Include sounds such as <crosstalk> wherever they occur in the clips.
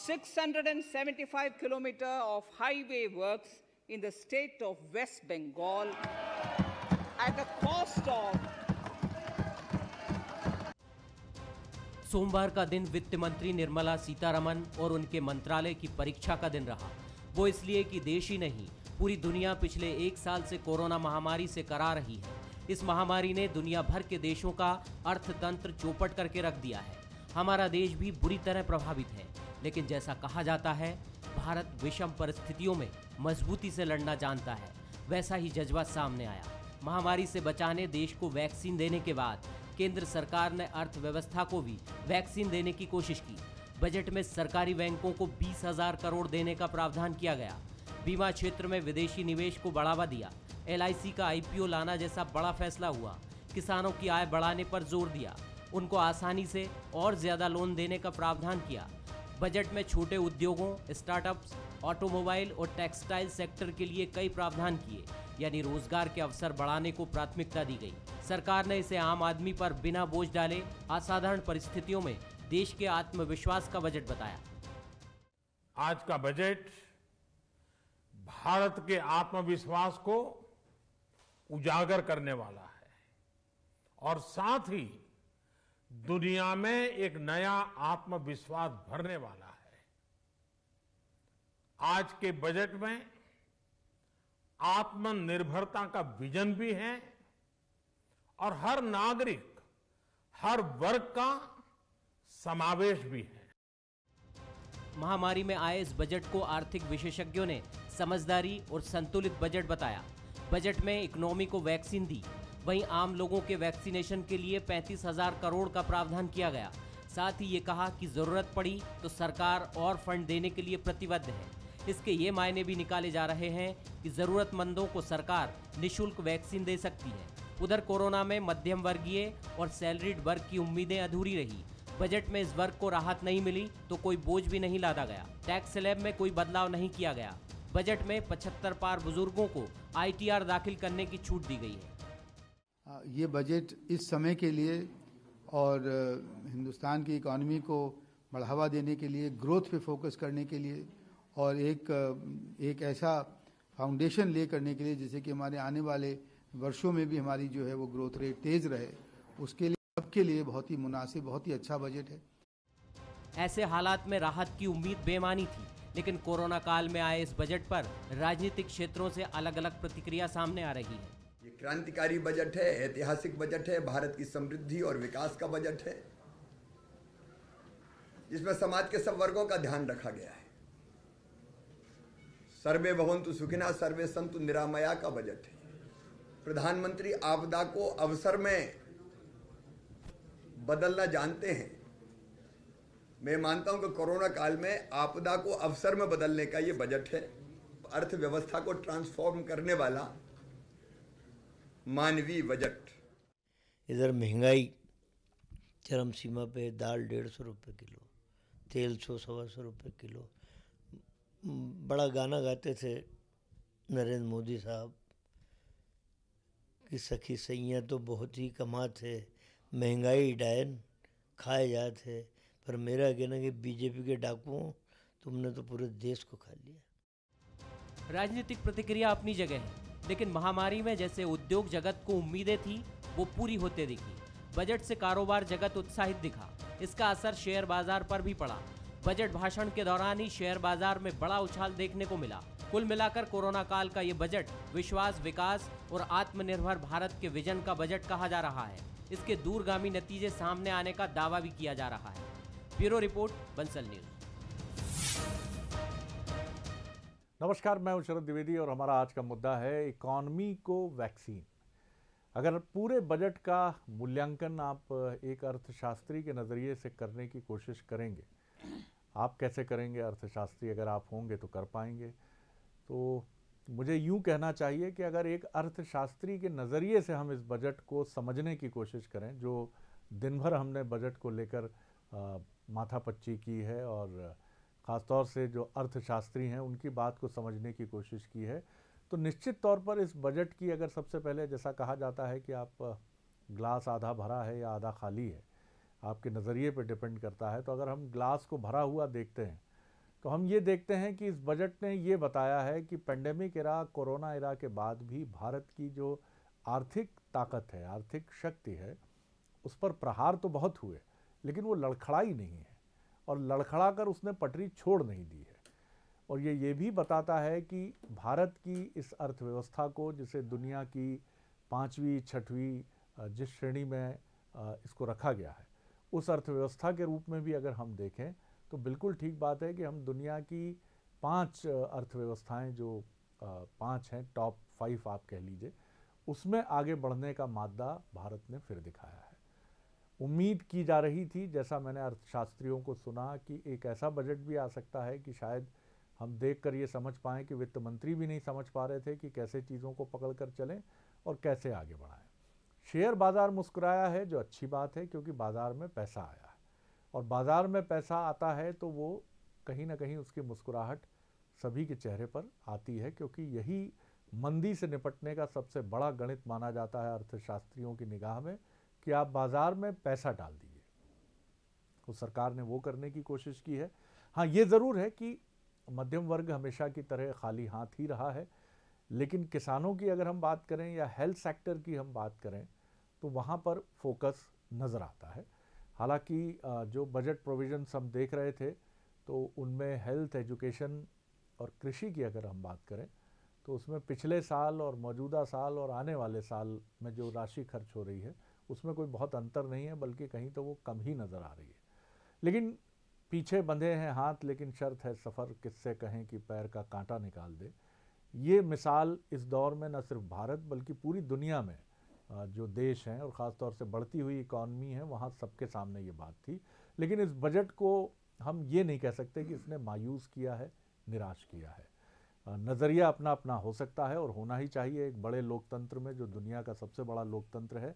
675 kilometer of highway works in the state of West Bengal at the cost of सोमवार का दिन वित्त मंत्री निर्मला सीतारमन और उनके मंत्रालय की परीक्षा का दिन रहा वो इसलिए कि देश ही नहीं पूरी दुनिया पिछले एक साल से कोरोना महामारी से करा रही है इस महामारी ने दुनिया भर के देशों का अर्थतंत्र चौपट करके रख दिया है हमारा देश भी बुरी तरह प्रभावित है लेकिन जैसा कहा जाता है भारत विषम परिस्थितियों में मजबूती से लड़ना जानता है वैसा ही जज्बा सामने आया महामारी से बचाने देश को वैक्सीन देने के बाद केंद्र सरकार ने अर्थव्यवस्था को भी वैक्सीन देने की कोशिश की बजट में सरकारी बैंकों को बीस हजार करोड़ देने का प्रावधान किया गया बीमा क्षेत्र में विदेशी निवेश को बढ़ावा दिया एल का आई लाना जैसा बड़ा फैसला हुआ किसानों की आय बढ़ाने पर जोर दिया उनको आसानी से और ज़्यादा लोन देने का प्रावधान किया बजट में छोटे उद्योगों स्टार्टअप्स ऑटोमोबाइल और टेक्सटाइल सेक्टर के लिए कई प्रावधान किए यानी रोजगार के अवसर बढ़ाने को प्राथमिकता दी गई सरकार ने इसे आम आदमी पर बिना बोझ डाले असाधारण परिस्थितियों में देश के आत्मविश्वास का बजट बताया आज का बजट भारत के आत्मविश्वास को उजागर करने वाला है और साथ ही दुनिया में एक नया आत्मविश्वास भरने वाला है आज के बजट में आत्मनिर्भरता का विजन भी है और हर नागरिक हर वर्ग का समावेश भी है महामारी में आए इस बजट को आर्थिक विशेषज्ञों ने समझदारी और संतुलित बजट बताया बजट में इकोनॉमी को वैक्सीन दी वहीं आम लोगों के वैक्सीनेशन के लिए पैंतीस हजार करोड़ का प्रावधान किया गया साथ ही ये कहा कि जरूरत पड़ी तो सरकार और फंड देने के लिए प्रतिबद्ध है इसके ये मायने भी निकाले जा रहे हैं कि जरूरतमंदों को सरकार निशुल्क वैक्सीन दे सकती है उधर कोरोना में मध्यम वर्गीय और सैलरीड वर्ग की उम्मीदें अधूरी रही बजट में इस वर्ग को राहत नहीं मिली तो कोई बोझ भी नहीं लादा गया टैक्स स्लैब में कोई बदलाव नहीं किया गया बजट में पचहत्तर पार बुजुर्गों को आईटीआर दाखिल करने की छूट दी गई है ये बजट इस समय के लिए और हिंदुस्तान की इकॉनमी को बढ़ावा देने के लिए ग्रोथ पे फोकस करने के लिए और एक एक ऐसा फाउंडेशन ले करने के लिए जैसे कि हमारे आने वाले वर्षों में भी हमारी जो है वो ग्रोथ रेट तेज रहे उसके लिए सबके लिए बहुत ही मुनासिब बहुत ही अच्छा बजट है ऐसे हालात में राहत की उम्मीद बेमानी थी लेकिन कोरोना काल में आए इस बजट पर राजनीतिक क्षेत्रों से अलग अलग प्रतिक्रिया सामने आ रही है क्रांतिकारी बजट है ऐतिहासिक बजट है भारत की समृद्धि और विकास का बजट है जिसमें समाज के सब वर्गों का ध्यान रखा गया है सर्वे भवंतु सुखिना सर्वे संतु निरामया का बजट है प्रधानमंत्री आपदा को अवसर में बदलना जानते हैं मैं मानता हूं कि कोरोना काल में आपदा को अवसर में बदलने का ये बजट है अर्थव्यवस्था को ट्रांसफॉर्म करने वाला मानवीय बजट इधर महंगाई चरम सीमा पे दाल डेढ़ सौ रुपये किलो तेल सौ सवा सौ रुपये किलो बड़ा गाना गाते थे नरेंद्र मोदी साहब कि सखी सैयाँ तो बहुत ही कमा थे महंगाई डायन खाए जाते पर मेरा कहना कि बीजेपी के डाकुओं तुमने तो पूरे देश को खा लिया राजनीतिक प्रतिक्रिया अपनी जगह है लेकिन महामारी में जैसे उद्योग जगत को उम्मीदें थी वो पूरी होते दिखी बजट से कारोबार जगत उत्साहित दिखा इसका असर शेयर बाजार पर भी पड़ा बजट भाषण के दौरान ही शेयर बाजार में बड़ा उछाल देखने को मिला कुल मिलाकर कोरोना काल का ये बजट विश्वास विकास और आत्मनिर्भर भारत के विजन का बजट कहा जा रहा है इसके दूरगामी नतीजे सामने आने का दावा भी किया जा रहा है ब्यूरो रिपोर्ट बंसल न्यूज़ नमस्कार मैं हूं शरद द्विवेदी और हमारा आज का मुद्दा है इकॉनमी को वैक्सीन अगर पूरे बजट का मूल्यांकन आप एक अर्थशास्त्री के नज़रिए से करने की कोशिश करेंगे आप कैसे करेंगे अर्थशास्त्री अगर आप होंगे तो कर पाएंगे तो मुझे यूं कहना चाहिए कि अगर एक अर्थशास्त्री के नज़रिए से हम इस बजट को समझने की कोशिश करें जो दिन भर हमने बजट को लेकर माथापच्ची की है और ख़ासतौर से जो अर्थशास्त्री हैं उनकी बात को समझने की कोशिश की है तो निश्चित तौर पर इस बजट की अगर सबसे पहले जैसा कहा जाता है कि आप ग्लास आधा भरा है या आधा खाली है आपके नज़रिए पर डिपेंड करता है तो अगर हम ग्लास को भरा हुआ देखते हैं तो हम ये देखते हैं कि इस बजट ने ये बताया है कि पेंडेमिक इरा कोरोना इरा के बाद भी भारत की जो आर्थिक ताकत है आर्थिक शक्ति है उस पर प्रहार तो बहुत हुए लेकिन वो लड़खड़ाई नहीं है और लड़खड़ाकर उसने पटरी छोड़ नहीं दी है और ये ये भी बताता है कि भारत की इस अर्थव्यवस्था को जिसे दुनिया की पाँचवीं छठवीं जिस श्रेणी में इसको रखा गया है उस अर्थव्यवस्था के रूप में भी अगर हम देखें तो बिल्कुल ठीक बात है कि हम दुनिया की पांच अर्थव्यवस्थाएं जो पांच हैं टॉप फाइव आप कह लीजिए उसमें आगे बढ़ने का मादा भारत ने फिर दिखाया है उम्मीद की जा रही थी जैसा मैंने अर्थशास्त्रियों को सुना कि एक ऐसा बजट भी आ सकता है कि शायद हम देख कर ये समझ पाएँ कि वित्त मंत्री भी नहीं समझ पा रहे थे कि कैसे चीज़ों को पकड़ कर चलें और कैसे आगे बढ़ाएं शेयर बाज़ार मुस्कुराया है जो अच्छी बात है क्योंकि बाज़ार में पैसा आया है और बाज़ार में पैसा आता है तो वो कहीं ना कहीं उसकी मुस्कुराहट सभी के चेहरे पर आती है क्योंकि यही मंदी से निपटने का सबसे बड़ा गणित माना जाता है अर्थशास्त्रियों की निगाह में कि आप बाज़ार में पैसा डाल दीजिए तो सरकार ने वो करने की कोशिश की है हाँ ये ज़रूर है कि मध्यम वर्ग हमेशा की तरह खाली हाथ ही रहा है लेकिन किसानों की अगर हम बात करें या हेल्थ सेक्टर की हम बात करें तो वहाँ पर फोकस नज़र आता है हालांकि जो बजट प्रोविजन हम देख रहे थे तो उनमें हेल्थ एजुकेशन और कृषि की अगर हम बात करें तो उसमें पिछले साल और मौजूदा साल और आने वाले साल में जो राशि खर्च हो रही है उसमें कोई बहुत अंतर नहीं है बल्कि कहीं तो वो कम ही नज़र आ रही है लेकिन पीछे बंधे हैं हाथ लेकिन शर्त है सफ़र किससे कहें कि पैर का कांटा निकाल दे ये मिसाल इस दौर में न सिर्फ भारत बल्कि पूरी दुनिया में जो देश हैं और ख़ास तौर से बढ़ती हुई इकॉनमी है वहाँ सबके सामने ये बात थी लेकिन इस बजट को हम ये नहीं कह सकते कि इसने मायूस किया है निराश किया है नज़रिया अपना अपना हो सकता है और होना ही चाहिए एक बड़े लोकतंत्र में जो दुनिया का सबसे बड़ा लोकतंत्र है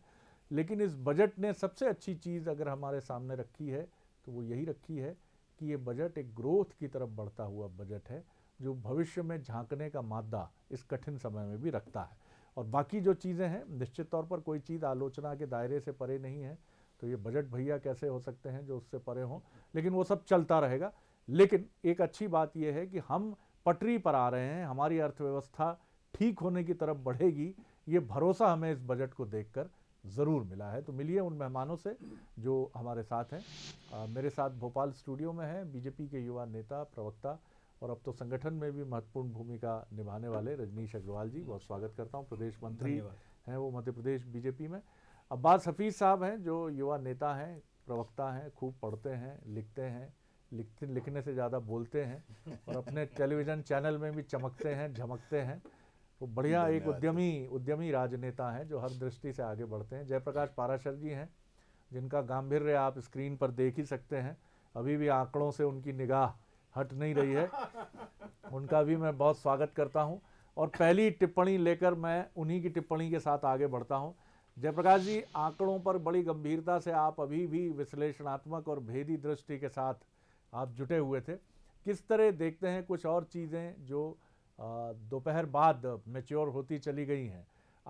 लेकिन इस बजट ने सबसे अच्छी चीज़ अगर हमारे सामने रखी है तो वो यही रखी है कि ये बजट एक ग्रोथ की तरफ बढ़ता हुआ बजट है जो भविष्य में झांकने का मादा इस कठिन समय में भी रखता है और बाकी जो चीज़ें हैं निश्चित तौर पर कोई चीज़ आलोचना के दायरे से परे नहीं है तो ये बजट भैया कैसे हो सकते हैं जो उससे परे हों लेकिन वो सब चलता रहेगा लेकिन एक अच्छी बात यह है कि हम पटरी पर आ रहे हैं हमारी अर्थव्यवस्था ठीक होने की तरफ बढ़ेगी ये भरोसा हमें इस बजट को देखकर ज़रूर मिला है तो मिलिए उन मेहमानों से जो हमारे साथ हैं मेरे साथ भोपाल स्टूडियो में हैं बीजेपी के युवा नेता प्रवक्ता और अब तो संगठन में भी महत्वपूर्ण भूमिका निभाने वाले रजनीश अग्रवाल जी बहुत स्वागत करता हूँ प्रदेश मंत्री हैं वो मध्य प्रदेश बीजेपी में अब्बास हफीज़ साहब हैं जो युवा नेता हैं प्रवक्ता हैं खूब पढ़ते हैं लिखते हैं लिखते लिखने से ज़्यादा बोलते हैं और अपने टेलीविज़न चैनल में भी चमकते हैं झमकते हैं तो बढ़िया एक उद्यमी उद्यमी राजनेता हैं जो हर दृष्टि से आगे बढ़ते हैं जयप्रकाश पाराशर जी हैं जिनका गांधीर्य आप स्क्रीन पर देख ही सकते हैं अभी भी आंकड़ों से उनकी निगाह हट नहीं रही है <laughs> उनका भी मैं बहुत स्वागत करता हूं और पहली टिप्पणी लेकर मैं उन्हीं की टिप्पणी के साथ आगे बढ़ता हूं जयप्रकाश जी आंकड़ों पर बड़ी गंभीरता से आप अभी भी विश्लेषणात्मक और भेदी दृष्टि के साथ आप जुटे हुए थे किस तरह देखते हैं कुछ और चीज़ें जो दोपहर बाद मेच्योर होती चली गई हैं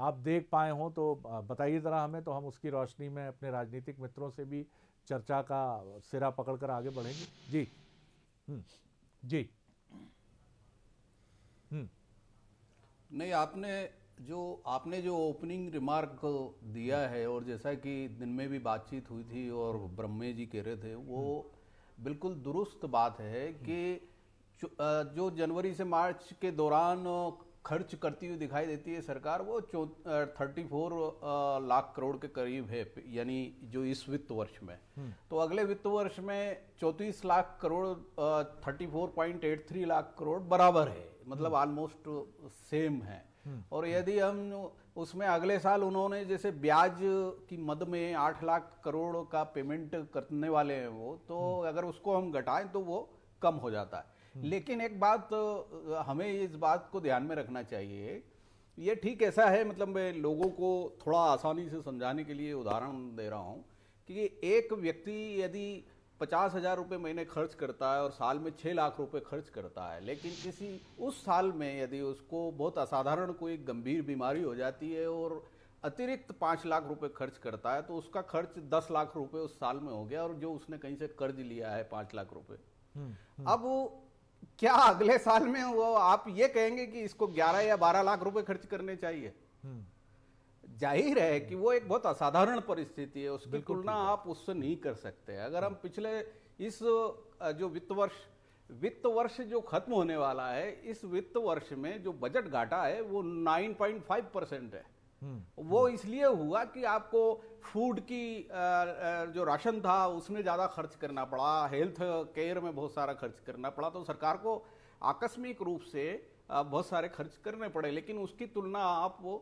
आप देख पाए हों तो बताइए ज़रा हमें तो हम उसकी रोशनी में अपने राजनीतिक मित्रों से भी चर्चा का सिरा पकड़कर आगे बढ़ेंगे जी हम्म। जी हम्म। नहीं आपने जो आपने जो ओपनिंग रिमार्क को दिया है और जैसा कि दिन में भी बातचीत हुई थी और ब्रह्मे जी कह रहे थे वो हम्म। बिल्कुल दुरुस्त बात है कि जो जनवरी से मार्च के दौरान खर्च करती हुई दिखाई देती है सरकार वो थर्टी फोर लाख करोड़ के करीब है यानी जो इस वित्त वर्ष में हम्म। तो अगले वित्त वर्ष में चौंतीस lakh crore thirty four point eight three lakh crore बराबर है मतलब ऑलमोस्ट सेम है हम्म। और यदि हम उसमें अगले साल उन्होंने जैसे ब्याज की मद में आठ लाख करोड़ का पेमेंट करने वाले हैं वो तो हम्म। अगर उसको हम घटाएं तो वो कम हो जाता है हम्म। लेकिन एक बात हमें इस बात को ध्यान में रखना चाहिए ये ठीक ऐसा है मतलब मैं लोगों को थोड़ा आसानी से समझाने के लिए उदाहरण दे रहा हूँ कि एक व्यक्ति यदि पचास हज़ार रुपये महीने खर्च करता है और साल में छः लाख रुपए खर्च करता है लेकिन किसी उस साल में यदि उसको बहुत असाधारण कोई गंभीर बीमारी हो जाती है और अतिरिक्त पाँच लाख रुपए खर्च करता है तो उसका खर्च दस लाख रुपए उस साल में हो गया और जो उसने कहीं से कर्ज लिया है पाँच लाख रुपए हम्म, हम्म। अब क्या अगले साल में वो आप ये कहेंगे कि इसको 11 या 12 लाख रुपए खर्च करने चाहिए हम्म। जाहिर है कि वो एक बहुत असाधारण परिस्थिति है उसकी तुलना आप उससे नहीं कर सकते अगर हम हम्म। पिछले इस जो वित्त वर्ष वित्त वर्ष जो खत्म होने वाला है इस वित्त वर्ष में जो बजट घाटा है वो 9.5 परसेंट है हम्म। वो इसलिए हुआ कि आपको फूड की जो राशन था उसमें ज़्यादा खर्च करना पड़ा हेल्थ केयर में बहुत सारा खर्च करना पड़ा तो सरकार को आकस्मिक रूप से बहुत सारे खर्च करने पड़े लेकिन उसकी तुलना आप वो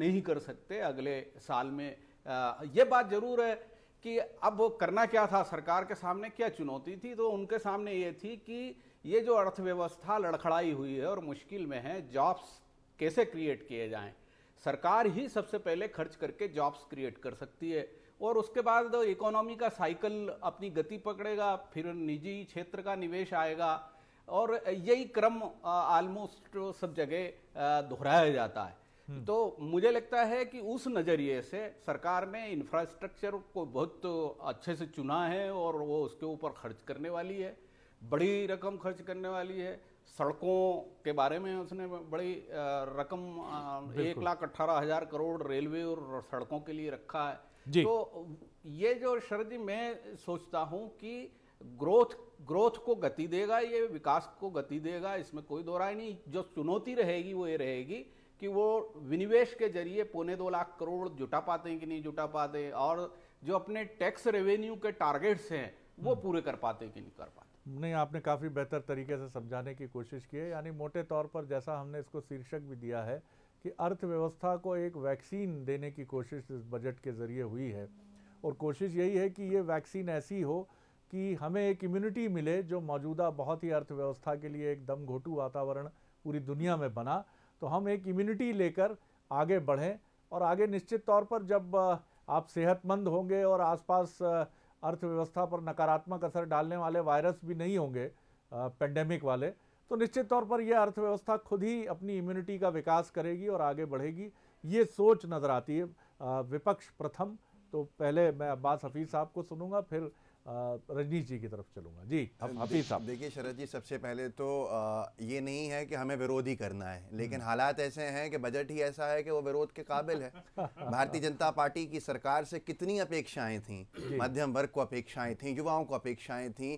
नहीं कर सकते अगले साल में ये बात जरूर है कि अब वो करना क्या था सरकार के सामने क्या चुनौती थी तो उनके सामने ये थी कि ये जो अर्थव्यवस्था लड़खड़ाई हुई है और मुश्किल में है जॉब्स कैसे क्रिएट किए जाएं सरकार ही सबसे पहले खर्च करके जॉब्स क्रिएट कर सकती है और उसके बाद तो इकोनॉमी का साइकिल अपनी गति पकड़ेगा फिर निजी क्षेत्र का निवेश आएगा और यही क्रम ऑलमोस्ट सब जगह दोहराया जाता है हम्म। तो मुझे लगता है कि उस नज़रिए से सरकार ने इंफ्रास्ट्रक्चर को बहुत अच्छे से चुना है और वो उसके ऊपर खर्च करने वाली है बड़ी रकम खर्च करने वाली है सड़कों के बारे में उसने बड़ी रकम एक लाख अट्ठारह हजार करोड़ रेलवे और सड़कों के लिए रखा है जी। तो ये जो शरद जी मैं सोचता हूँ कि ग्रोथ ग्रोथ को गति देगा ये विकास को गति देगा इसमें कोई दो राय नहीं जो चुनौती रहेगी वो ये रहेगी कि वो विनिवेश के जरिए पौने दो लाख करोड़ जुटा पाते हैं कि नहीं जुटा पाते और जो अपने टैक्स रेवेन्यू के टारगेट्स हैं वो हम्म। पूरे कर पाते हैं कि नहीं कर पाते नहीं आपने काफ़ी बेहतर तरीके से समझाने की कोशिश की है यानी मोटे तौर पर जैसा हमने इसको शीर्षक भी दिया है कि अर्थव्यवस्था को एक वैक्सीन देने की कोशिश इस बजट के ज़रिए हुई है और कोशिश यही है कि ये वैक्सीन ऐसी हो कि हमें एक इम्यूनिटी मिले जो मौजूदा बहुत ही अर्थव्यवस्था के लिए एक दम घोटू वातावरण पूरी दुनिया में बना तो हम एक इम्यूनिटी लेकर आगे बढ़ें और आगे निश्चित तौर पर जब आप सेहतमंद होंगे और आसपास अर्थव्यवस्था पर नकारात्मक असर डालने वाले वायरस भी नहीं होंगे पेंडेमिक वाले तो निश्चित तौर पर यह अर्थव्यवस्था खुद ही अपनी इम्यूनिटी का विकास करेगी और आगे बढ़ेगी ये सोच नज़र आती है विपक्ष प्रथम तो पहले मैं अब्बास हफीज़ साहब को सुनूंगा फिर रजनीश जी की तरफ चलूंगा जी हफीज साहब देखिए शरद जी सबसे पहले तो आ, ये नहीं है कि हमें विरोध ही करना है हम्म। लेकिन हालात ऐसे हैं कि बजट ही ऐसा है कि वो विरोध के काबिल है <laughs> भारतीय जनता पार्टी की सरकार से कितनी अपेक्षाएं थी मध्यम वर्ग को अपेक्षाएं थी युवाओं को अपेक्षाएं थी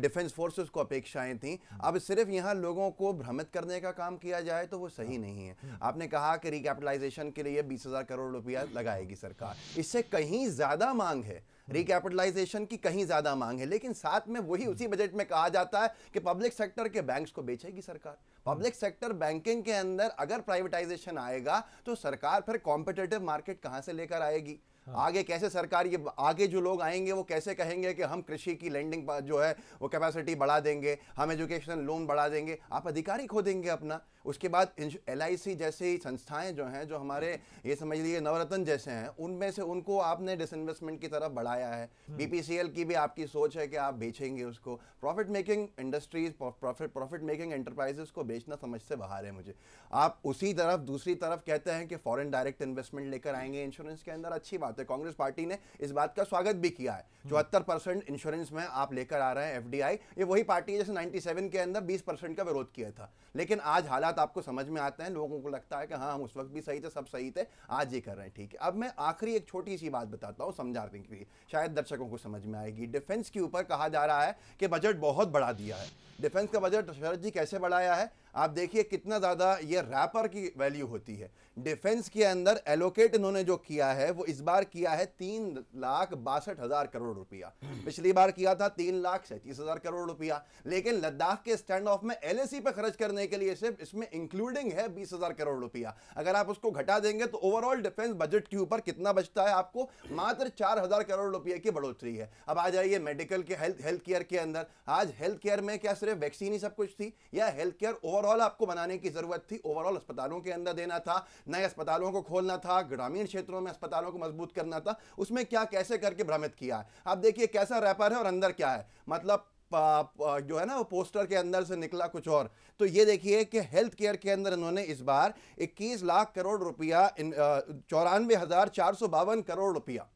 डिफेंस फोर्सेस को अपेक्षाएं थी हम्म। अब सिर्फ यहाँ लोगों को भ्रमित करने का काम किया जाए तो वो सही हाँ। नहीं है हम्म। आपने कहा कि रिकेपिटलाइजेशन के लिए बीस करोड़ रुपया लगाएगी सरकार इससे कहीं ज़्यादा मांग है रिकैपिटलाइजेशन की कहीं ज़्यादा मांग है लेकिन साथ में वही हम्म। उसी बजट में कहा जाता है कि पब्लिक सेक्टर के बैंक्स को बेचेगी सरकार पब्लिक सेक्टर बैंकिंग के अंदर अगर प्राइवेटाइजेशन आएगा तो सरकार फिर कॉम्पिटेटिव मार्केट कहां से लेकर आएगी हाँ। आगे कैसे सरकार ये आगे जो लोग आएंगे वो कैसे कहेंगे कि हम कृषि की लैंडिंग जो है वो कैपेसिटी बढ़ा देंगे हम एजुकेशन लोन बढ़ा देंगे आप अधिकारी खो देंगे अपना उसके बाद एल जैसी संस्थाएं जो हैं जो हमारे ये समझ लीजिए नवरत्न जैसे हैं उनमें से उनको आपने डिसइन्वेस्टमेंट की तरफ बढ़ाया है बीपीसीएल हम्म। की भी आपकी सोच है कि आप बेचेंगे उसको profit making industries profit profit making enterprises को बेचना समझ से बाहर है मुझे आप उसी तरफ दूसरी तरफ कहते हैं कि फॉरन डायरेक्ट इन्वेस्टमेंट लेकर आएंगे इंश्योरेंस के अंदर अच्छी बात साथ है कांग्रेस पार्टी ने इस बात का स्वागत भी किया है चौहत्तर परसेंट इंश्योरेंस में आप लेकर आ रहे हैं एफडीआई ये वही पार्टी है जैसे 97 के अंदर 20 परसेंट का विरोध किया था लेकिन आज हालात आपको समझ में आते हैं लोगों को लगता है कि हाँ हम उस वक्त भी सही थे सब सही थे आज ये कर रहे हैं ठीक है अब मैं आखिरी एक छोटी सी बात बताता हूँ समझाने के लिए शायद दर्शकों को समझ में आएगी डिफेंस के ऊपर कहा जा रहा है कि बजट बहुत बढ़ा दिया है डिफेंस का बजट शरद जी कैसे बढ़ाया है आप देखिए कितना ज़्यादा ये रैपर की वैल्यू होती है डिफेंस के अंदर एलोकेट इन्होंने जो किया है वो इस बार किया है तीन लाख बासठ हज़ार करोड़ रुपया पिछली बार किया था तीन लाख सैंतीस हज़ार करोड़ रुपया लेकिन लद्दाख के स्टैंड ऑफ में एल पे खर्च करने के लिए सिर्फ इसमें इंक्लूडिंग है बीस हज़ार करोड़ रुपया अगर आप उसको घटा देंगे तो ओवरऑल डिफेंस बजट के ऊपर कितना बचता है आपको मात्र चार हज़ार करोड़ रुपये की बढ़ोतरी है अब आ जाइए मेडिकल के हेल्थ हेल्थ केयर के अंदर आज हेल्थ केयर में क्या सिर्फ वैक्सीन ही सब कुछ थी या हेल्थ केयर ओवरऑल ओवरऑल आपको बनाने की जरूरत थी ओवरऑल अस्पतालों के अंदर देना था नए अस्पतालों को खोलना था ग्रामीण क्षेत्रों में अस्पतालों को मजबूत करना था उसमें क्या कैसे करके भ्रमित किया है आप देखिए कैसा रैपर है और अंदर क्या है मतलब जो है ना वो पोस्टर के अंदर से निकला कुछ और तो ये देखिए कि हेल्थ केयर के अंदर इन्होंने इस बार 21 लाख करोड़ रुपया चौरानवे हज़ार चार सौ बावन करोड़ रुपया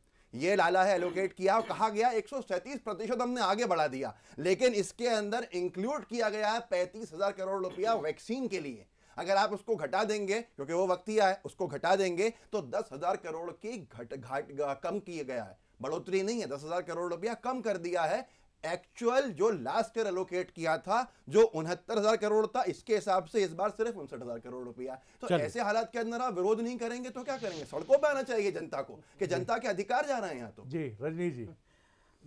ये लाला है एलोकेट किया और कहा गया एक प्रतिशत हमने आगे बढ़ा दिया लेकिन इसके अंदर इंक्लूड किया गया है पैंतीस हजार करोड़ रुपया वैक्सीन के लिए अगर आप उसको घटा देंगे क्योंकि वो वक्त ही आए उसको घटा देंगे तो दस हजार करोड़ की घट घाट कम किया गया है बढ़ोतरी नहीं है दस हजार करोड़ रुपया कम कर दिया है एक्चुअल जो लास्ट ईयर एलोकेट किया था जो उनहत्तर हजार करोड़ था इसके हिसाब से इस बार सिर्फ उनसठ हजार करोड़ रुपया तो ऐसे हालात के अंदर आप विरोध नहीं करेंगे तो क्या करेंगे सड़कों पर आना चाहिए जनता को कि जनता के अधिकार जा रहे हैं यहाँ तो जी रजनी जी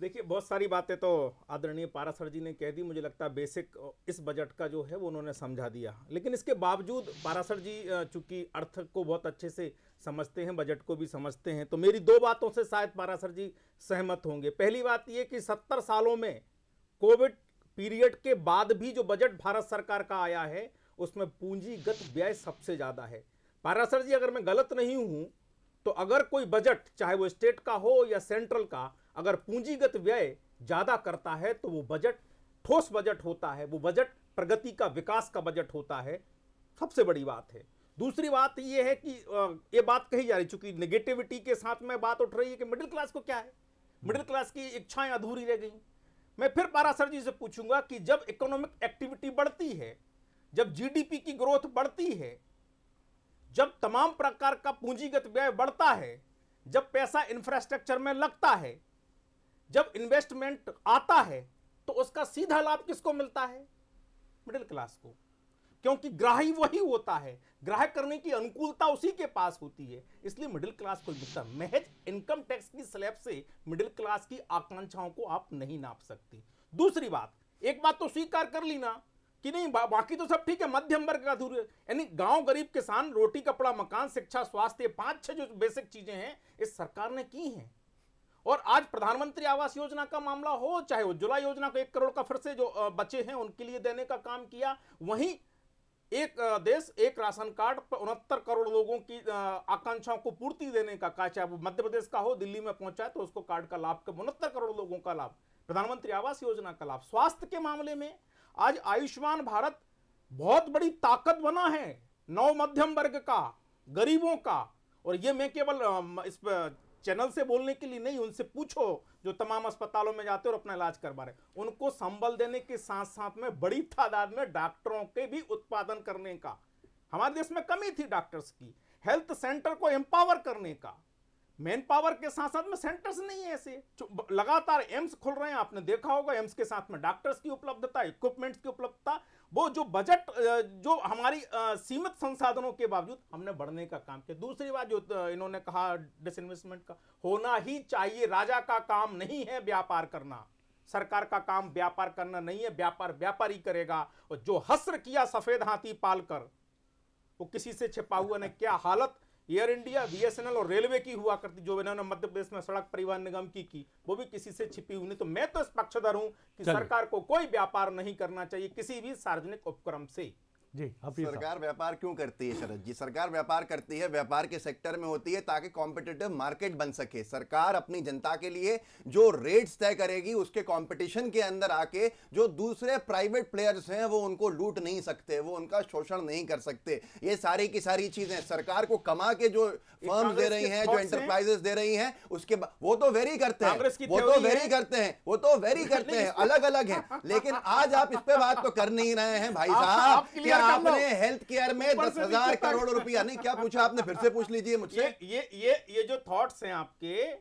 देखिए बहुत सारी बातें तो आदरणीय पारा सर जी ने कह दी मुझे लगता है बेसिक इस बजट का जो है वो उन्होंने समझा दिया लेकिन इसके बावजूद पारा सर जी चूंकि अर्थ को बहुत अच्छे से समझते हैं बजट को भी समझते हैं तो मेरी दो बातों से शायद पारा सर जी सहमत होंगे पहली बात ये कि सत्तर सालों में कोविड पीरियड के बाद भी जो बजट भारत सरकार का आया है उसमें पूंजीगत व्यय सबसे ज़्यादा है पारा सर जी अगर मैं गलत नहीं हूँ तो अगर कोई बजट चाहे वो स्टेट का हो या सेंट्रल का अगर पूंजीगत व्यय ज़्यादा करता है तो वो बजट ठोस बजट होता है वो बजट प्रगति का विकास का बजट होता है सबसे बड़ी बात है दूसरी बात ये है कि ये बात कही जा रही चूंकि नेगेटिविटी के साथ में बात उठ रही है कि मिडिल क्लास को क्या है मिडिल हम्म। क्लास की इच्छाएं अधूरी रह गई मैं फिर पारा सर जी से पूछूंगा कि जब इकोनॉमिक एक्टिविटी बढ़ती है जब जीडीपी की ग्रोथ बढ़ती है जब तमाम प्रकार का पूंजीगत व्यय बढ़ता है जब पैसा इंफ्रास्ट्रक्चर में लगता है जब इन्वेस्टमेंट आता है तो उसका सीधा लाभ किसको मिलता है मिडिल क्लास को क्योंकि ग्राही वही होता है ग्राहक करने की अनुकूलता उसी के पास होती है इसलिए मिडिल क्लास को मिलता महज इनकम टैक्स की स्लैब से मिडिल क्लास की आकांक्षाओं को आप नहीं नाप सकते दूसरी बात एक बात तो स्वीकार कर ना कि नहीं बा, बाकी तो सब ठीक है मध्यम वर्ग का दूर यानी गांव गरीब किसान रोटी कपड़ा मकान शिक्षा स्वास्थ्य पांच छह जो बेसिक चीजें हैं इस सरकार ने की हैं और आज प्रधानमंत्री आवास योजना का मामला हो चाहे उज्ज्वला योजना को एक करोड़ का फिर से जो बचे हैं उनके लिए देने का काम किया वहीं एक देश एक राशन कार्ड पर उनहत्तर करोड़ लोगों की आकांक्षाओं को पूर्ति देने का कार्य चाहे वो मध्य प्रदेश का हो दिल्ली में पहुंचा है तो उसको कार्ड का लाभ उनहत्तर करोड़ लोगों का लाभ प्रधानमंत्री आवास योजना का लाभ स्वास्थ्य के मामले में आज आयुष्मान भारत बहुत बड़ी ताकत बना है नौ मध्यम वर्ग का गरीबों का और ये मैं केवल इस चैनल से बोलने के लिए नहीं उनसे पूछो जो तमाम अस्पतालों में जाते और अपना इलाज करवा रहे उनको संबल देने के साथ साथ में बड़ी तादाद में डॉक्टरों के भी उत्पादन करने का हमारे देश में कमी थी डॉक्टर्स की हेल्थ सेंटर को एम्पावर करने का मैन पावर के साथ साथ में सेंटर्स नहीं है ऐसे लगातार एम्स खुल रहे हैं आपने देखा होगा एम्स के साथ में डॉक्टर्स की उपलब्धता इक्विपमेंट्स की उपलब्धता वो जो बजट जो हमारी सीमित संसाधनों के बावजूद हमने बढ़ने का काम किया दूसरी बात जो इन्होंने कहा डिसइन्वेस्टमेंट का होना ही चाहिए राजा का काम नहीं है व्यापार करना सरकार का काम व्यापार करना नहीं है व्यापार व्यापार ही करेगा और जो हस्र किया सफेद हाथी पालकर वो किसी से छिपा हुआ ने क्या हालत एयर इंडिया बीएसएनएल और रेलवे की हुआ करती जो इन्होंने मध्य प्रदेश में सड़क परिवहन निगम की की वो भी किसी से छिपी हुई नहीं तो मैं तो इस पक्षधर हूं कि सरकार को कोई व्यापार नहीं करना चाहिए किसी भी सार्वजनिक उपक्रम से जी हाँ, हाँ। सरकार व्यापार क्यों करती है शरद जी सरकार व्यापार करती है व्यापार के सेक्टर में होती है ताकि कॉम्पिटेटिव मार्केट बन सके सरकार अपनी जनता के लिए जो रेट्स तय करेगी उसके कंपटीशन के अंदर आके जो दूसरे प्राइवेट प्लेयर्स हैं वो उनको लूट नहीं सकते वो उनका शोषण नहीं कर सकते ये सारी की सारी चीजें सरकार को कमा के जो फर्म दे रही है जो एंटरप्राइजेस दे रही है उसके वो तो वेरी तो करते हैं वो तो वेरी <laughs> करते हैं वो तो वेरी करते हैं अलग अलग है लेकिन आज आप इस पर बात तो कर नहीं रहे हैं भाई साहब आपने हेल्थ केयर में दस हजार करोड़ रुपया नहीं क्या पूछा आपने फिर से पूछ लीजिए मुझसे ये ये ये जो थॉट्स हैं आपके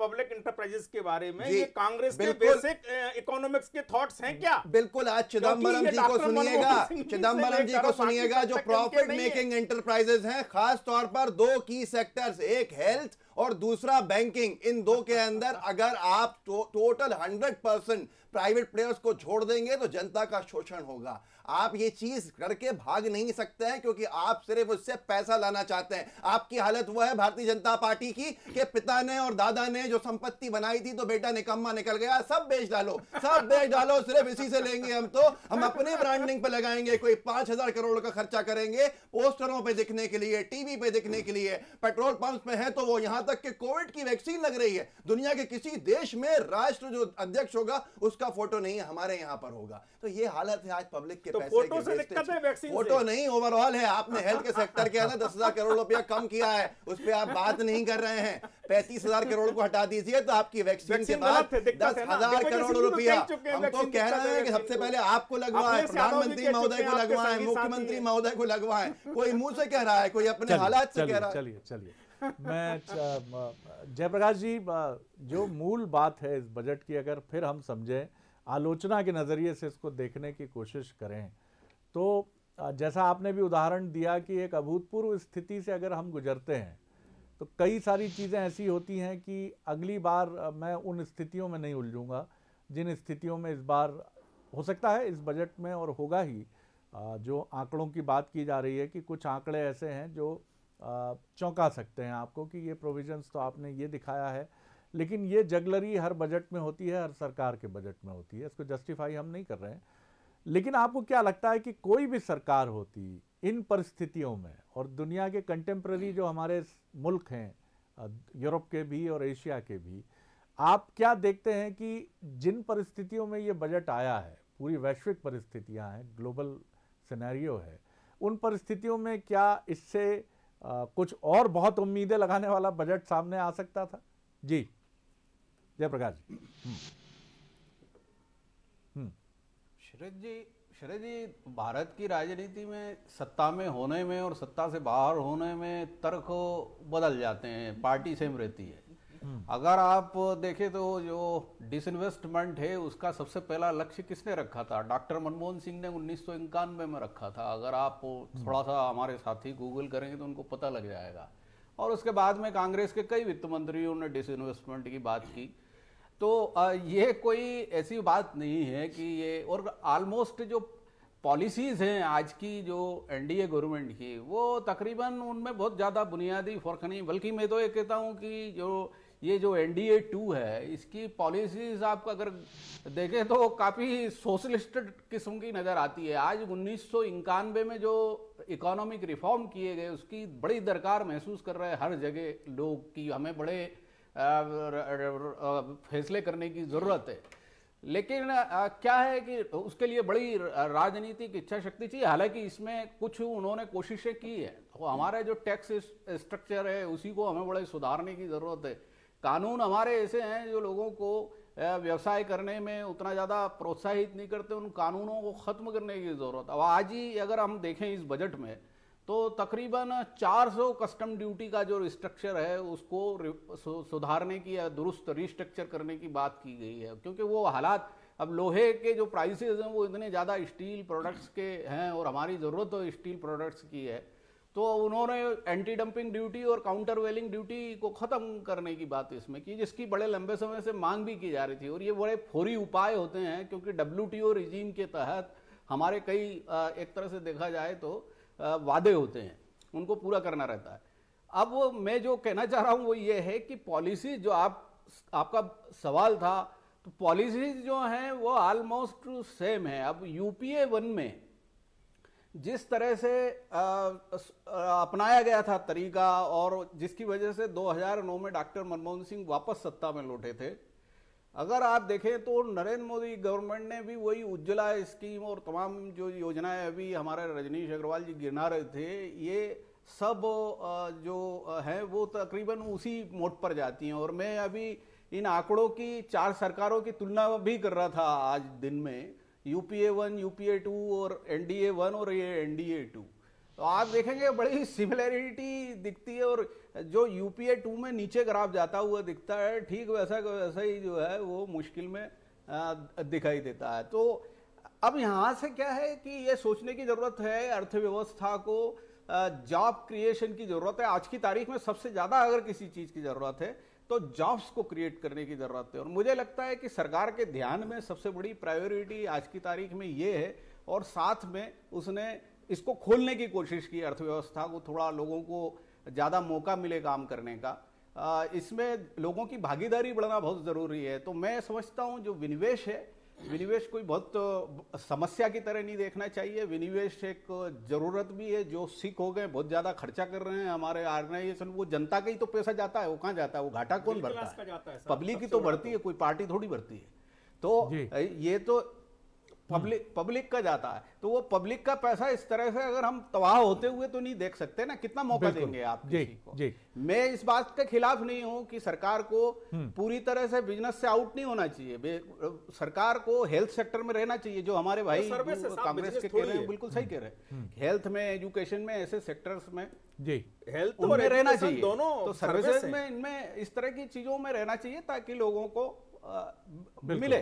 पब्लिक इंटरप्राइजेस के बारे में ये कांग्रेस के बेसिक इकोनॉमिक्स के थॉट्स हैं क्या बिल्कुल आज चिदम्बरम जी को सुनिएगा चिदम्बरम जी को सुनिएगा जो प्रॉफिट मेकिंग इंटरप्राइजेस हैं खास तौर पर दो की सेक्टर्स एक हेल्थ और दूसरा बैंकिंग इन दो के अंदर अगर आप total hundred percent private players को छोड़ देंगे तो जनता का शोषण होगा आप ये चीज करके भाग नहीं सकते हैं क्योंकि आप सिर्फ उससे पैसा लाना चाहते हैं आपकी हालत वो है भारतीय जनता पार्टी की कि पिता ने और दादा ने जो संपत्ति बनाई थी तो बेटा निकम्मा निकल गया सब बेच डालो सब बेच डालो सिर्फ इसी से लेंगे हम तो हम अपने ब्रांडिंग पे लगाएंगे कोई पांच हजार करोड़ का खर्चा करेंगे पोस्टरों पे दिखने के लिए टीवी पे दिखने के लिए पेट्रोल पंप में है तो वो यहां तक कि कोविड की वैक्सीन लग रही है दुनिया के किसी देश में राष्ट्र जो अध्यक्ष होगा उसका फोटो नहीं हमारे यहां पर होगा तो ये हालत है आज पब्लिक के तो फोटो से दिक्कत है वैक्सीन फोटो नहीं ओवरऑल है आपने हेल्थ के सेक्टर के ना दस हजार करोड़ रुपया कम किया है उस पर आप बात नहीं कर रहे हैं पैंतीस हजार करोड़ को हटा दीजिए तो आपकी वैक्सीन के बाद दस हजार करोड़ रुपया हम तो कह रहे हैं कि सबसे पहले आपको लगवाए प्रधानमंत्री महोदय को लगवाए मुख्यमंत्री महोदय को लगवाए <laughs> कोई मुंह से कह रहा है कोई अपने हालात से कह रहा है चलिए चलिए मैं अच्छा, जयप्रकाश जी जो मूल बात है इस बजट की अगर फिर हम समझें आलोचना के नज़रिए से इसको देखने की कोशिश करें तो जैसा आपने भी उदाहरण दिया कि एक अभूतपूर्व स्थिति से अगर हम गुजरते हैं तो कई सारी चीज़ें ऐसी होती हैं कि अगली बार मैं उन स्थितियों में नहीं उलझूँगा जिन स्थितियों में इस बार हो सकता है इस बजट में और होगा ही जो आंकड़ों की बात की जा रही है कि कुछ आंकड़े ऐसे हैं जो चौंका सकते हैं आपको कि ये प्रोविजंस तो आपने ये दिखाया है लेकिन ये जगलरी हर बजट में होती है हर सरकार के बजट में होती है इसको जस्टिफाई हम नहीं कर रहे हैं लेकिन आपको क्या लगता है कि कोई भी सरकार होती इन परिस्थितियों में और दुनिया के कंटेम्प्रेरी जो हमारे मुल्क हैं यूरोप के भी और एशिया के भी आप क्या देखते हैं कि जिन परिस्थितियों में ये बजट आया है पूरी वैश्विक परिस्थितियां हैं ग्लोबल सिनेरियो है उन परिस्थितियों में क्या इससे कुछ और बहुत उम्मीदें लगाने वाला बजट सामने आ सकता था जी जयप्रकाश जी हम्म। हम्म। शरद जी शरद जी भारत की राजनीति में सत्ता में होने में और सत्ता से बाहर होने में तर्क बदल जाते हैं पार्टी सेम रहती है हम्म। अगर आप देखें तो जो डिसइन्वेस्टमेंट है उसका सबसे पहला लक्ष्य किसने रखा था डॉक्टर मनमोहन सिंह ने उन्नीस में रखा था अगर आप थोड़ा सा हमारे साथी गूगल करेंगे तो उनको पता लग जाएगा और उसके बाद में कांग्रेस के कई वित्त मंत्रियों ने डिसइन्वेस्टमेंट की बात की तो ये कोई ऐसी बात नहीं है कि ये और ऑलमोस्ट जो पॉलिसीज़ हैं आज की जो एनडीए गवर्नमेंट की वो तकरीबन उनमें बहुत ज़्यादा बुनियादी फ़र्क नहीं बल्कि मैं तो ये कहता हूँ कि जो ये जो एन डी ए टू है इसकी पॉलिसीज आप अगर देखें तो काफ़ी सोशलिस्ट किस्म की नज़र आती है आज उन्नीस में जो इकोनॉमिक रिफॉर्म किए गए उसकी बड़ी दरकार महसूस कर रहे हैं हर जगह लोग कि हमें बड़े फैसले करने की ज़रूरत है लेकिन आ, क्या है कि उसके लिए बड़ी राजनीतिक इच्छा शक्ति चाहिए हालांकि इसमें कुछ उन्होंने कोशिशें की है तो हमारे जो टैक्स स्ट्रक्चर है उसी को हमें बड़े सुधारने की ज़रूरत है कानून हमारे ऐसे हैं जो लोगों को व्यवसाय करने में उतना ज़्यादा प्रोत्साहित नहीं करते उन कानूनों को ख़त्म करने की ज़रूरत अब आज ही अगर हम देखें इस बजट में तो तकरीबन 400 कस्टम ड्यूटी का जो स्ट्रक्चर है उसको सुधारने की या दुरुस्त रिस्ट्रक्चर करने की बात की गई है क्योंकि वो हालात अब लोहे के जो प्राइसेज हैं वो इतने ज़्यादा स्टील प्रोडक्ट्स के हैं और हमारी ज़रूरत तो स्टील प्रोडक्ट्स की है तो उन्होंने एंटी डंपिंग ड्यूटी और काउंटर वेलिंग ड्यूटी को ख़त्म करने की बात इसमें की जिसकी बड़े लंबे समय से मांग भी की जा रही थी और ये बड़े फौरी उपाय होते हैं क्योंकि डब्ल्यू टी रिजीम के तहत हमारे कई एक तरह से देखा जाए तो वादे होते हैं उनको पूरा करना रहता है अब वो मैं जो कहना चाह रहा हूँ वो ये है कि पॉलिसी जो आप आपका सवाल था तो पॉलिसीज जो हैं वो ऑलमोस्ट सेम है अब यूपीए वन में जिस तरह से अपनाया गया था तरीका और जिसकी वजह से 2009 में डॉक्टर मनमोहन सिंह वापस सत्ता में लौटे थे अगर आप देखें तो नरेंद्र मोदी गवर्नमेंट ने भी वही उज्ज्वला स्कीम और तमाम जो योजनाएं अभी हमारे रजनीश अग्रवाल जी गिरना रहे थे ये सब जो है वो तकरीबन उसी मोड पर जाती हैं और मैं अभी इन आंकड़ों की चार सरकारों की तुलना भी कर रहा था आज दिन में यूपीए वन यूपीए टू और एनडीए वन और ये एनडीए टू तो आप देखेंगे बड़ी सिमिलैरिटी दिखती है और जो यूपीए टू में नीचे ग्राफ जाता हुआ दिखता है ठीक वैसा वैसा ही जो है वो मुश्किल में दिखाई देता है तो अब यहाँ से क्या है कि ये सोचने की ज़रूरत है अर्थव्यवस्था को जॉब क्रिएशन की ज़रूरत है आज की तारीख में सबसे ज़्यादा अगर किसी चीज़ की ज़रूरत है तो जॉब्स को क्रिएट करने की ज़रूरत है और मुझे लगता है कि सरकार के ध्यान में सबसे बड़ी प्रायोरिटी आज की तारीख में ये है और साथ में उसने इसको खोलने की कोशिश की अर्थव्यवस्था को थोड़ा लोगों को ज़्यादा मौका मिले काम करने का इसमें लोगों की भागीदारी बढ़ना बहुत ज़रूरी है तो मैं समझता हूँ जो विनिवेश है विनिवेश कोई बहुत समस्या की तरह नहीं देखना चाहिए विनिवेश एक ज़रूरत भी है जो सिख हो गए बहुत ज़्यादा खर्चा कर रहे हैं हमारे ऑर्गेनाइजेशन वो जनता का ही तो पैसा जाता है वो कहाँ जाता है वो घाटा कौन भरता है पब्लिक की तो बढ़ती तो। है कोई पार्टी थोड़ी बढ़ती है तो ये तो पब्लिक पब्लिक का जाता है तो वो पब्लिक का पैसा इस तरह से अगर हम तबाह होते हुए तो नहीं देख सकते ना कितना मौका देंगे आप जी, को जी। मैं इस बात के खिलाफ नहीं हूं कि सरकार को हम्म। पूरी तरह से बिजनेस से आउट नहीं होना चाहिए सरकार को हेल्थ सेक्टर में रहना चाहिए जो हमारे भाई कांग्रेस के कह रहे हैं बिल्कुल सही कह रहे हैं हेल्थ हम्म, हम्म। में एजुकेशन में ऐसे सेक्टर्स में जी हेल्थ में रहना चाहिए दोनों तो सर्विसेज में इनमें इस तरह की चीजों में रहना चाहिए ताकि लोगों को मिले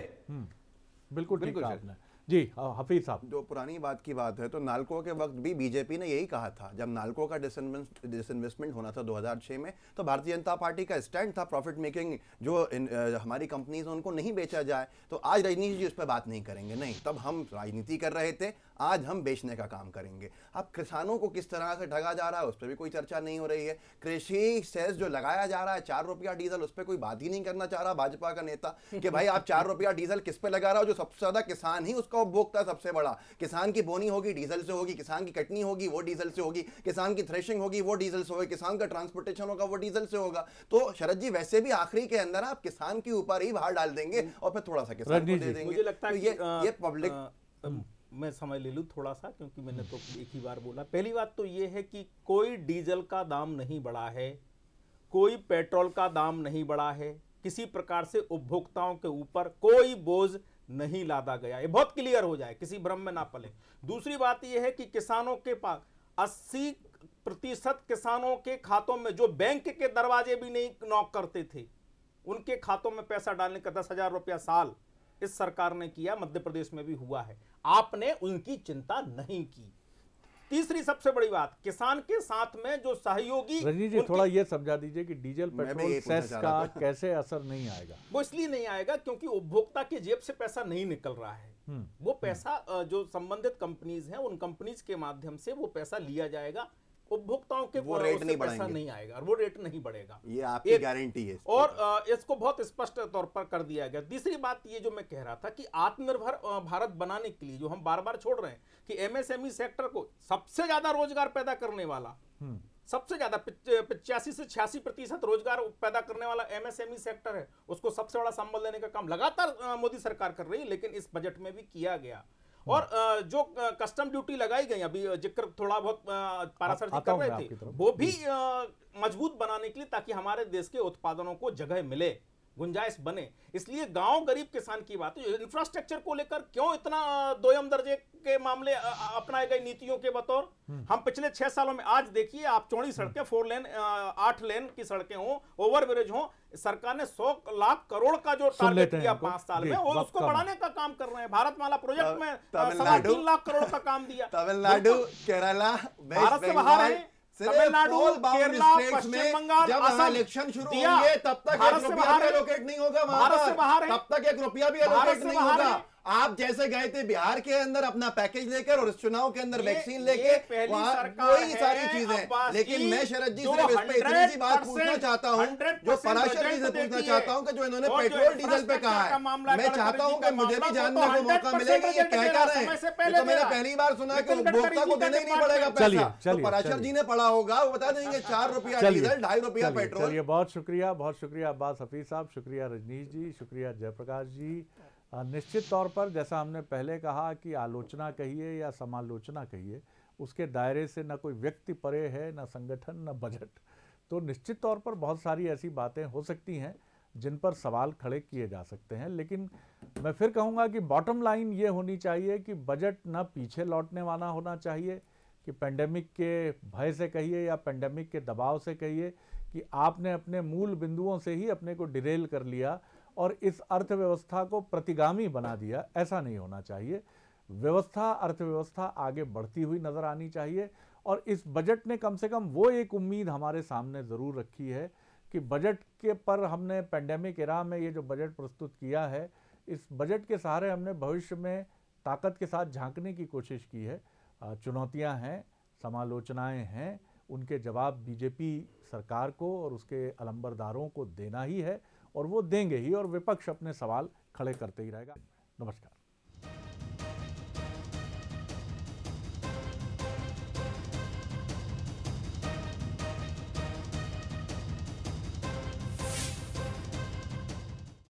बिल्कुल ठीक है जी हाँ, हफीज साहब जो पुरानी बात की बात है तो नालको के वक्त भी बीजेपी ने यही कहा था जब नालको का डिसइन्वेस्टमेंट होना था 2006 में तो भारतीय जनता पार्टी का स्टैंड था प्रॉफिट मेकिंग जो इन, आ, हमारी कंपनीज उनको नहीं बेचा जाए तो आज रजनीश जी उस पर बात नहीं करेंगे नहीं तब हम राजनीति कर रहे थे आज हम बेचने का काम करेंगे अब किसानों को किस तरह से ढगा जा रहा है उस पर भी कोई चर्चा नहीं हो रही है कृषि सेस जो लगाया जा रहा है चार रुपया डीजल उस पर कोई बात ही नहीं करना चाह रहा भाजपा का नेता कि भाई आप चार रुपया डीजल किस पे लगा रहा हो जो सबसे ज्यादा किसान ही उसका उपभोक्ता सबसे बड़ा किसान की बोनी होगी डीजल से होगी किसान की कटनी होगी वो डीजल से होगी किसान की थ्रेशिंग होगी वो डीजल से होगी किसान का ट्रांसपोर्टेशन होगा वो डीजल से होगा तो शरद जी वैसे भी आखिरी के अंदर आप किसान के ऊपर ही भार डाल देंगे और फिर थोड़ा सा किसान को दे देंगे मुझे लगता है तो ये पब्लिक मैं समय ले लूँ थोड़ा सा क्योंकि मैंने तो एक ही बार बोला पहली बात तो ये है कि कोई डीजल का दाम नहीं बढ़ा है कोई पेट्रोल का दाम नहीं बढ़ा है किसी प्रकार से उपभोक्ताओं के ऊपर कोई बोझ नहीं लादा गया ये बहुत क्लियर हो जाए किसी भ्रम में ना पले दूसरी बात यह है कि किसानों के पास अस्सी प्रतिशत किसानों के खातों में जो बैंक के दरवाजे भी नहीं नॉक करते थे उनके खातों में पैसा डालने का दस हजार रुपया साल इस सरकार ने किया मध्य प्रदेश में भी हुआ है आपने उनकी चिंता नहीं की तीसरी सबसे बड़ी बात किसान के साथ में जो सहयोगी रजनीत जी थोड़ा ये समझा दीजिए कि डीजल पेट्रोल सेस का कैसे असर नहीं आएगा वो इसलिए नहीं आएगा क्योंकि उपभोक्ता के जेब से पैसा नहीं निकल रहा है हम्म, वो हम्म। पैसा जो संबंधित कंपनीज हैं उन कंपनीज के माध्यम से वो पैसा लिया जाएगा उपभोक्ताओं के वो रेट नहीं पैसा नहीं आएगा और वो रेट नहीं बढ़ेगा ये आपकी गारंटी है और इसको बहुत स्पष्ट तौर पर कर दिया गया तीसरी बात ये जो मैं कह रहा था कि आत्मनिर्भर भारत बनाने के लिए जो हम बार बार छोड़ रहे हैं कि एमएसएमई सेक्टर e को सबसे ज्यादा रोजगार पैदा करने वाला हम्म। सबसे ज्यादा पिचासी से छियासी प्रतिशत रोजगार पैदा करने वाला एमएसएमई सेक्टर e है उसको सबसे बड़ा संबल देने का काम लगातार मोदी सरकार कर रही है लेकिन इस बजट में भी किया गया और जो कस्टम ड्यूटी लगाई गई अभी जिक्र थोड़ा बहुत पारासर जी कर रहे थे वो भी मजबूत बनाने के लिए ताकि हमारे देश के उत्पादनों को जगह मिले गुंजाइश बने इसलिए गांव गरीब किसान की बात है इंफ्रास्ट्रक्चर को लेकर क्यों इतना दोयम दर्जे के मामले अपनाए गए नीतियों के बतौर हम्म। हम पिछले छह सालों में आज देखिए आप चौड़ी सड़कें हम्म। फोर लेन आठ लेन की सड़कें हों ओवरब्रिज हों सरकार ने सौ लाख करोड़ का जो टारगेट किया पांच साल में और उसको बढ़ाने का काम कर रहे हैं भारत माला प्रोजेक्ट में सवा तीन लाख करोड़ का काम दिया तमिलनाडु केरला भारत से बाहर है तमिलनाडु केरला पश्चिम बंगाल असम इलेक्शन शुरू होंगे तब तक भारत से बाहर एलोकेट नहीं होगा भारत से बाहर तब तक एक रुपया भी एलोकेट नहीं होगा आप जैसे गए थे बिहार के अंदर अपना पैकेज लेकर और चुनाव के अंदर वैक्सीन लेके कोई सारी चीजें लेकिन मैं शरद जी सिर्फ इस पे इतनी सी बात पूछना चाहता हूँ जो पराशर जी से पूछना चाहता हूँ कि जो इन्होंने पेट्रोल डीजल पे कहा है मैं चाहता हूँ कि मुझे भी तो जानने को तो मौका मिलेगा ये क्या कह रहे हैं तो मैंने पहली बार सुना की उपभोक्ता को देना ही नहीं पड़ेगा पैसा तो पराशर जी ने पढ़ा होगा वो बता देंगे चार रुपया डीजल ढाई रुपया पेट्रोल बहुत शुक्रिया बहुत शुक्रिया अब्बास हफीज साहब शुक्रिया रजनीश जी शुक्रिया जयप्रकाश जी निश्चित तौर पर जैसा हमने पहले कहा कि आलोचना कहिए या समालोचना कहिए उसके दायरे से ना कोई व्यक्ति परे है ना संगठन ना बजट तो निश्चित तौर पर बहुत सारी ऐसी बातें हो सकती हैं जिन पर सवाल खड़े किए जा सकते हैं लेकिन मैं फिर कहूँगा कि बॉटम लाइन ये होनी चाहिए कि बजट ना पीछे लौटने वाला होना चाहिए कि पेंडेमिक के भय से कहिए या पेंडेमिक के दबाव से कहिए कि आपने अपने मूल बिंदुओं से ही अपने को डिरेल कर लिया और इस अर्थव्यवस्था को प्रतिगामी बना दिया ऐसा नहीं होना चाहिए व्यवस्था अर्थव्यवस्था आगे बढ़ती हुई नज़र आनी चाहिए और इस बजट ने कम से कम वो एक उम्मीद हमारे सामने ज़रूर रखी है कि बजट के पर हमने पेंडेमिक इरा में ये जो बजट प्रस्तुत किया है इस बजट के सहारे हमने भविष्य में ताकत के साथ झांकने की कोशिश की है चुनौतियां हैं समालोचनाएं हैं उनके जवाब बीजेपी सरकार को और उसके अलंबरदारों को देना ही है और वो देंगे ही और विपक्ष अपने सवाल खड़े करते ही रहेगा नमस्कार